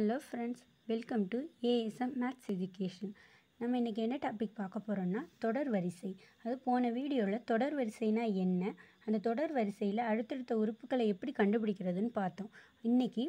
hello friends welcome to ASM maths education நம்ம இன்றைக்கி என்ன டாபிக் பார்க்க போகிறோன்னா தொடர் வரிசை அது போன வீடியோவில் தொடர் வரிசைனா என்ன அந்த தொடர் வரிசையில் அடுத்தடுத்த உறுப்புகளை எப்படி கண்டுபிடிக்கிறதுன்னு பார்த்தோம் இன்றைக்கி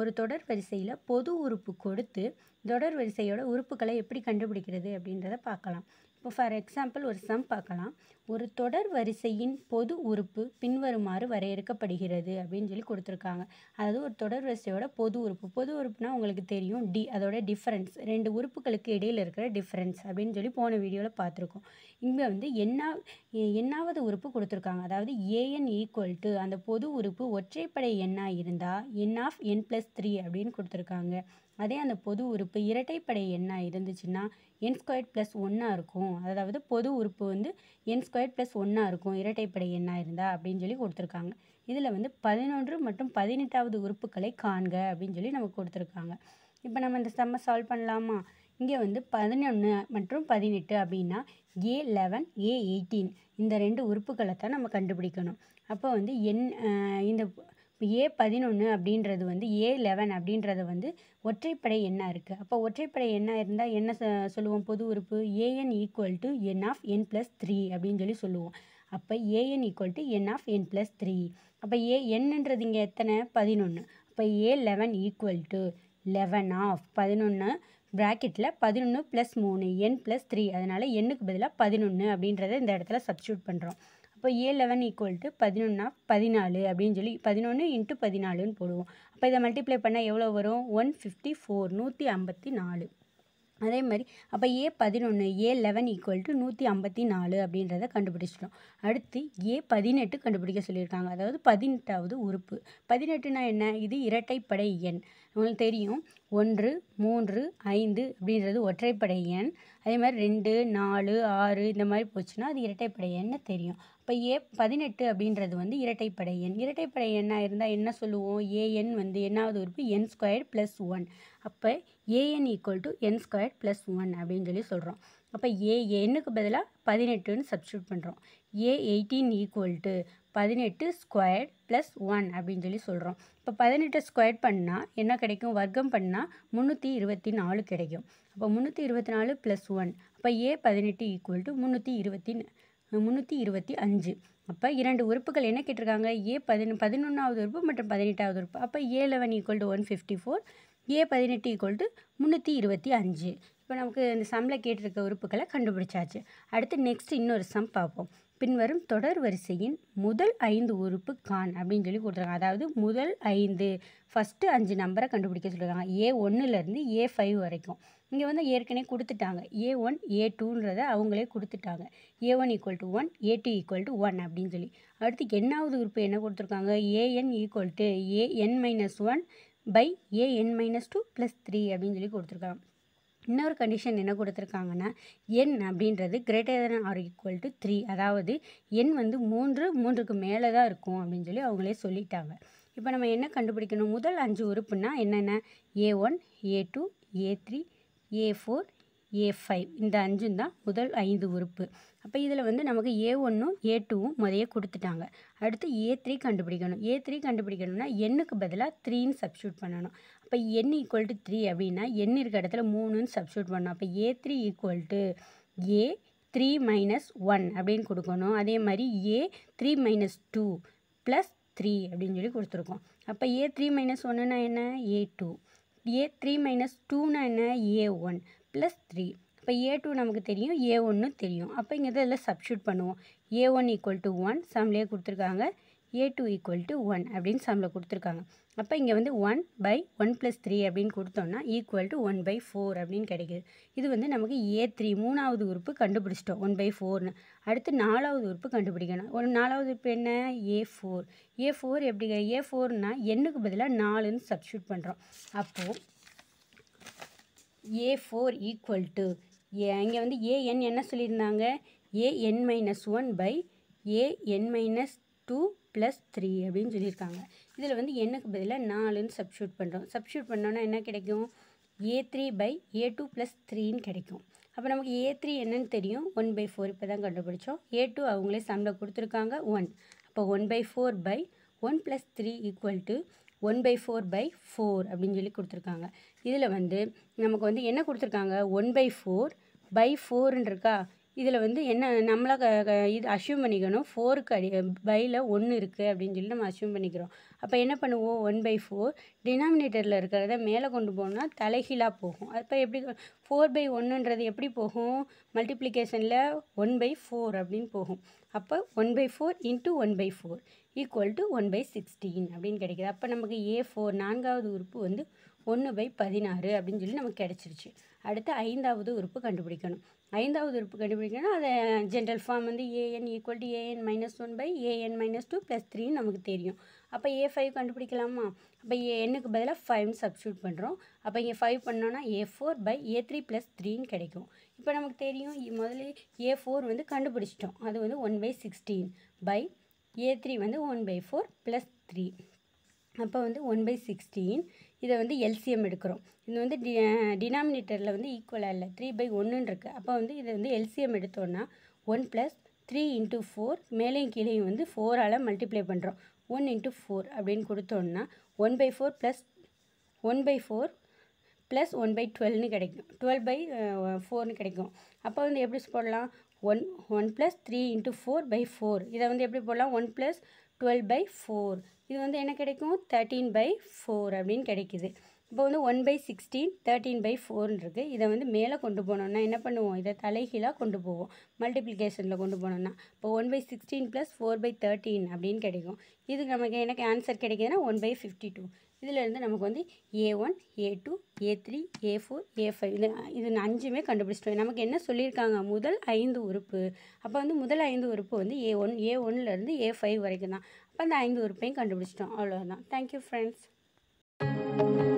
ஒரு தொடர் வரிசையில் பொது உறுப்பு கொடுத்து தொடர் வரிசையோட உறுப்புகளை எப்படி கண்டுபிடிக்கிறது அப்படின்றத பார்க்கலாம் இப்போ ஃபார் எக்ஸாம்பிள் ஒரு சம் பார்க்கலாம் ஒரு தொடர் வரிசையின் பொது உறுப்பு பின்வருமாறு வரையறுக்கப்படுகிறது அப்படின்னு சொல்லி கொடுத்துருக்காங்க அதாவது ஒரு தொடர் வரிசையோட பொது உறுப்பு பொது உறுப்புனா உங்களுக்கு தெரியும் டி அதோட டிஃப்ரென்ஸ் ரெண்டு உறுப்புகளுக்கு இடையில் இருக்கிற டிஃப்ரென்ஸ் அப்படின்னு சொல்லி போன வீடியோவில் பார்த்துருக்கோம் இங்கே வந்து என்ன என்னாவது உறுப்பு கொடுத்துருக்காங்க அதாவது ஏஎன் ஈக்குவல் டு அந்த பொது உறுப்பு ஒற்றைப்படை எண்ணாக இருந்தால் n of n plus three அப்படின்னு கொடுத்துருக்காங்க அதே அந்த பொது உறுப்பு இரட்டைப்படை எண்ணாக இருந்துச்சுன்னா என் ஸ்கொயர் ப்ளஸ் ஒன்றா இருக்கும் அதாவது பொது உறுப்பு வந்து என் ஸ்கொயர் ப்ளஸ் ஒன்றா இருக்கும் இரட்டைப்படை எண்ணாக இருந்தால் அப்படின்னு சொல்லி கொடுத்துருக்காங்க இதில் வந்து பதினொன்று மற்றும் பதினெட்டாவது உறுப்புகளை காண்க அப்படின்னு சொல்லி நமக்கு கொடுத்துருக்காங்க இப்போ நம்ம இந்த செம்ம சால்வ் பண்ணலாமா இங்கே வந்து பதினொன்று மற்றும் பதினெட்டு அப்படின்னா ஏ லெவன் ஏ எயிட்டீன் இந்த ரெண்டு உறுப்புகளை தான் நம்ம கண்டுபிடிக்கணும் அப்போ வந்து என் இந்த ஏ பதினொன்று அப்படின்றது வந்து ஏ லெவன் அப்படின்றது வந்து ஒற்றைப்படை என்ன இருக்குது அப்போ ஒற்றைப்படை என்ன இருந்தால் என்ன சொல்லுவோம் பொது உறுப்பு a n equal to n of n plus three அப்படின்னு சொல்லி சொல்லுவோம் அப்போ a n equal to n of n plus three அப்போ ஏ என்னன்றது இங்கே எத்தனை பதினொன்று அப்போ a eleven equal to eleven of பதினொன்று ப்ராக்கெட்டில் பதினொன்று ப்ளஸ் மூணு என் ப்ளஸ் த்ரீ அதனால் எண்ணுக்கு பதிலாக பதினொன்று அப்படின்றத இந்த இடத்துல சப்ஸ்டியூட் பண்ணுறோம் அப்போ ஏ லெவன் ஈக்குவல் டு பதினொன்னா பதினாலு அப்படின்னு சொல்லி பதினொன்று இன்ட்டு பதினாலுன்னு போடுவோம் அப்போ இதை மல்டிப்ளை பண்ணால் எவ்வளோ வரும் ஒன் ஃபிஃப்டி ஃபோர் நூற்றி ஐம்பத்தி நாலு அதே மாதிரி அப்போ ஏ பதினொன்று ஏ லெவன் ஈக்குவல் டு நூற்றி ஐம்பத்தி நாலு அப்படின்றத கண்டுபிடிச்சிட்டோம் அடுத்து ஏ பதினெட்டு கண்டுபிடிக்க சொல்லியிருக்காங்க அதாவது பதினெட்டாவது உறுப்பு பதினெட்டுனா என்ன இது இரட்டைப்படை எண் உங்களுக்கு தெரியும் ஒன்று மூன்று ஐந்து அப்படின்றது ஒற்றைப்படை எண் அதே மாதிரி ரெண்டு நாலு ஆறு இந்த மாதிரி போச்சுன்னா அது இரட்டைப்படை எண்ணை தெரியும் இப்போ ஏ பதினெட்டு அப்படின்றது வந்து இரட்டைப்படை எண் இரட்டைப்படை எண்ணாக இருந்தால் என்ன சொல்லுவோம் ஏஎன் வந்து என்னாவது உறுப்பு என் ஸ்கொயர் ப்ளஸ் ஒன் அப்போ a n equal to n square plus one அப்படின்னு சொல்லி சொல்கிறோம் அப்போ ஏ எண்ணுக்கு பதிலாக பதினெட்டுன்னு சப்ஸ்டியூட் பண்ணுறோம் ஏ எயிட்டீன் ஈக்குவல் டு பதினெட்டு ஸ்கொயர் ப்ளஸ் ஒன் அப்படின்னு சொல்லி சொல்கிறோம் இப்போ பதினெட்டு ஸ்கொயர் பண்ணால் என்ன கிடைக்கும் வர்க்கம் பண்ணால் முந்நூற்றி இருபத்தி நாலு கிடைக்கும் அப்போ முந்நூற்றி இருபத்தி நாலு ப்ளஸ் ஒன் அப்போ ஏ பதினெட்டு ஈக்குவல் டு முந்நூற்றி இருபத்தி முந்நூற்றி இருபத்தி அஞ்சு அப்போ இரண்டு உறுப்புகள் என்ன கேட்டிருக்காங்க ஏ பதின பதினொன்றாவது உறுப்பு மற்றும் பதினெட்டாவது உறுப்பு அப்போ a eleven equal to one fifty four a பதினெட்டு ஈக்குவல் டு முந்நூற்றி இருபத்தி அஞ்சு இப்போ நமக்கு இந்த சம்மில் கேட்டிருக்க உறுப்புகளை கண்டுபிடிச்சாச்சு அடுத்து நெக்ஸ்ட் இன்னொரு சம் பார்ப்போம் பின்வரும் தொடர் வரிசையின் முதல் ஐந்து உறுப்பு கான் அப்படின்னு சொல்லி கொடுத்துருக்காங்க அதாவது முதல் ஐந்து ஃபஸ்ட்டு அஞ்சு நம்பரை கண்டுபிடிக்க சொல்லியிருக்காங்க ஏ ஒன்றுலேருந்து ஏ ஃபைவ் வரைக்கும் இங்கே வந்து ஏற்கனவே கொடுத்துட்டாங்க ஏ ஒன் ஏ டூன்றத அவங்களே கொடுத்துட்டாங்க a one equal to one a two equal to one அப்படின்னு சொல்லி அடுத்து என்னாவது உறுப்பு என்ன கொடுத்துருக்காங்க a n equal to a n minus one by a n minus two plus three அப்படின்னு சொல்லி கொடுத்துருக்காங்க இன்னொரு கண்டிஷன் என்ன கொடுத்துருக்காங்கன்னா என் அப்படின்றது greater than or equal to three அதாவது என் வந்து மூன்று மூன்றுக்கு மேலே தான் இருக்கும் அப்படின்னு சொல்லி அவங்களே சொல்லிட்டாங்க இப்போ நம்ம என்ன கண்டுபிடிக்கணும் முதல் அஞ்சு உறுப்புனா என்னென்ன a one a two a three a four a five இந்த அஞ்சும் தான் முதல் ஐந்து உறுப்பு அப்போ இதில் வந்து நமக்கு ஏ ஒன்றும் ஏ டூவும் முதைய கொடுத்துட்டாங்க அடுத்து ஏ த்ரீ கண்டுபிடிக்கணும் ஏ த்ரீ கண்டுபிடிக்கணும்னா எண்ணுக்கு பதிலாக த்ரீன்னு சப்ஸ்டியூட் பண்ணணும் அப்போ என் ஈக்குவல் டு த்ரீ அப்படின்னா எண் இருக்க இடத்துல மூணுன்னு சப்ஸ்டியூட் பண்ணணும் அப்போ a three equal to a three minus one அப்படின்னு கொடுக்கணும் அதே மாதிரி a three minus two plus three அப்படின்னு சொல்லி கொடுத்துருக்கோம் அப்போ ஏ த்ரீ மைனஸ் ஒன்றுனா என்ன a two a three minus டூனா என்ன ஏ ஒன் ப்ளஸ் த்ரீ இப்போ ஏ டூ நமக்கு தெரியும் ஏ ஒன்னும் தெரியும் அப்போ இங்கே இதில் சப்ஷூட் பண்ணுவோம் a one equal to one சம்லேயே கொடுத்துருக்காங்க a two equal to one அப்படின்னு சம்மில் கொடுத்துருக்காங்க அப்போ இங்கே வந்து one by one plus three அப்படின்னு கொடுத்தோம்னா equal to one by four அப்படின்னு கிடைக்குது இது வந்து நமக்கு ஏ த்ரீ மூணாவது உறுப்பு கண்டுபிடிச்சிட்டோம் ஒன் பை ஃபோர்னு அடுத்து நாலாவது உறுப்பு கண்டுபிடிக்கணும் ஒரு நாலாவது உறுப்பு என்ன ஏ ஃபோர் ஏ ஃபோர் எப்படி ஏ ஃபோர்னா எண்ணுக்கு பதிலாக நாலுன்னு சப்ஸ்டியூட் பண்ணுறோம் அப்போது a four equal to a இங்கே வந்து ஏஎன் என்ன சொல்லியிருந்தாங்க a n minus one by a n minus two plus three அப்படின்னு சொல்லியிருக்காங்க இதில் வந்து எனக்கு பதிலாக நாலுன்னு சப்ஷூட் பண்ணுறோம் சப்ஷூட் பண்ணோன்னா என்ன கிடைக்கும் a three by a two plus த்ரீன்னு கிடைக்கும் அப்போ நமக்கு ஏ த்ரீ என்னன்னு தெரியும் ஒன் பை ஃபோர் இப்போ தான் கண்டுபிடிச்சோம் ஏ டூ அவங்களே சம்மில் கொடுத்துருக்காங்க ஒன் அப்போ one by four by one plus three equal to one by four by four அப்படின்னு சொல்லி கொடுத்துருக்காங்க இதில் வந்து நமக்கு வந்து என்ன கொடுத்துருக்காங்க ஒன் பை ஃபோர் பை ஃபோர்ன்னு இருக்கா இதில் வந்து என்ன நம்மளாக இது அஷ்யூம் பண்ணிக்கணும் ஃபோருக்கு அடி பையில் ஒன்று இருக்குது அப்படின்னு சொல்லி நம்ம அஷ்யூம் பண்ணிக்கிறோம் அப்போ என்ன பண்ணுவோம் ஒன் பை ஃபோர் டினாமினேட்டரில் இருக்கிறத மேலே கொண்டு போனால் தலைகீழாக போகும் அப்போ எப்படி ஃபோர் பை ஒன்றுன்றது எப்படி போகும் மல்டிப்ளிகேஷனில் ஒன் பை ஃபோர் அப்படின்னு போகும் அப்போ one by four into one by four equal to one by sixteen அப்படின்னு கிடைக்கிது அப்போ நமக்கு ஏ ஃபோர் நான்காவது உறுப்பு வந்து ஒன்று பை பதினாறு அப்படின்னு சொல்லி நமக்கு கிடச்சிருச்சு அடுத்து ஐந்தாவது உறுப்பு கண்டுபிடிக்கணும் ஐந்தாவது உறுப்பு கண்டுபிடிக்கணும் அதை ஜென்ரல் ஃபார்ம் வந்து a n equal to a n minus one by a n minus two plus த்ரீன்னு நமக்கு தெரியும் அப்போ ஏ ஃபைவ் கண்டுபிடிக்கலாமா அப்போ ஏ எண்ணுக்கு பதிலாக ஃபைவ்னு சப்ஸ்டியூட் பண்ணுறோம் அப்போ இங்கே ஃபைவ் பண்ணோன்னா a four by a three plus த்ரீன்னு கிடைக்கும் இப்போ நமக்கு தெரியும் முதல்ல ஏ ஃபோர் வந்து கண்டுபிடிச்சிட்டோம் அது வந்து one by sixteen by a three வந்து one by four plus three அப்போ வந்து ஒன் பை சிக்ஸ்டீன் இதை வந்து எல்சிஎம் எடுக்கிறோம் இது வந்து டி டினாமினேட்டரில் வந்து ஈக்குவலாக இல்லை த்ரீ பை ஒன்றுன்னு இருக்குது அப்போ வந்து இதை வந்து எல்சிஎம் எடுத்தோன்னா one plus three into four மேலேயும் கீழேயும் வந்து ஃபோரால் மல்டிப்ளை பண்ணுறோம் ஒன் இன்ட்டு ஃபோர் அப்படின்னு கொடுத்தோன்னா one by four plus one by four plus one by டுவெல்னு கிடைக்கும் டுவெல் பை ஃபோர்னு கிடைக்கும் அப்போ வந்து எப்படி போடலாம் one one plus three into four by four இதை வந்து எப்படி போடலாம் one plus twelve by four இது வந்து என்ன கிடைக்கும் தேர்ட்டீன் பை ஃபோர் அப்படின்னு கிடைக்கிது இப்போ வந்து one by sixteen thirteen by ஃபோர்னு இருக்குது இதை வந்து மேலே கொண்டு போனோம்னா என்ன பண்ணுவோம் இதை தலைகீழாக கொண்டு போவோம் மல்டிப்ளிகேஷனில் கொண்டு போனோம்னா இப்போ one by sixteen plus four by thirteen அப்படின்னு கிடைக்கும் இதுக்கு நமக்கு எனக்கு ஆன்சர் கிடைக்குதுன்னா ஒன் பை ஃபிஃப்டி டூ இதிலேருந்து நமக்கு வந்து a one a two a three a four a five இது இது அஞ்சுமே கண்டுபிடிச்சிட்டோம் நமக்கு என்ன சொல்லியிருக்காங்க முதல் ஐந்து உறுப்பு அப்போ வந்து முதல் ஐந்து உறுப்பு வந்து ஏ ஒன் ஏ ஒன்லேருந்து ஏ ஃபைவ் வரைக்கும் தான் அப்போ அந்த ஐந்து உறுப்பையும் கண்டுபிடிச்சிட்டோம் அவ்வளோதான் தேங்க்யூ ஃப்ரெண்ட்ஸ்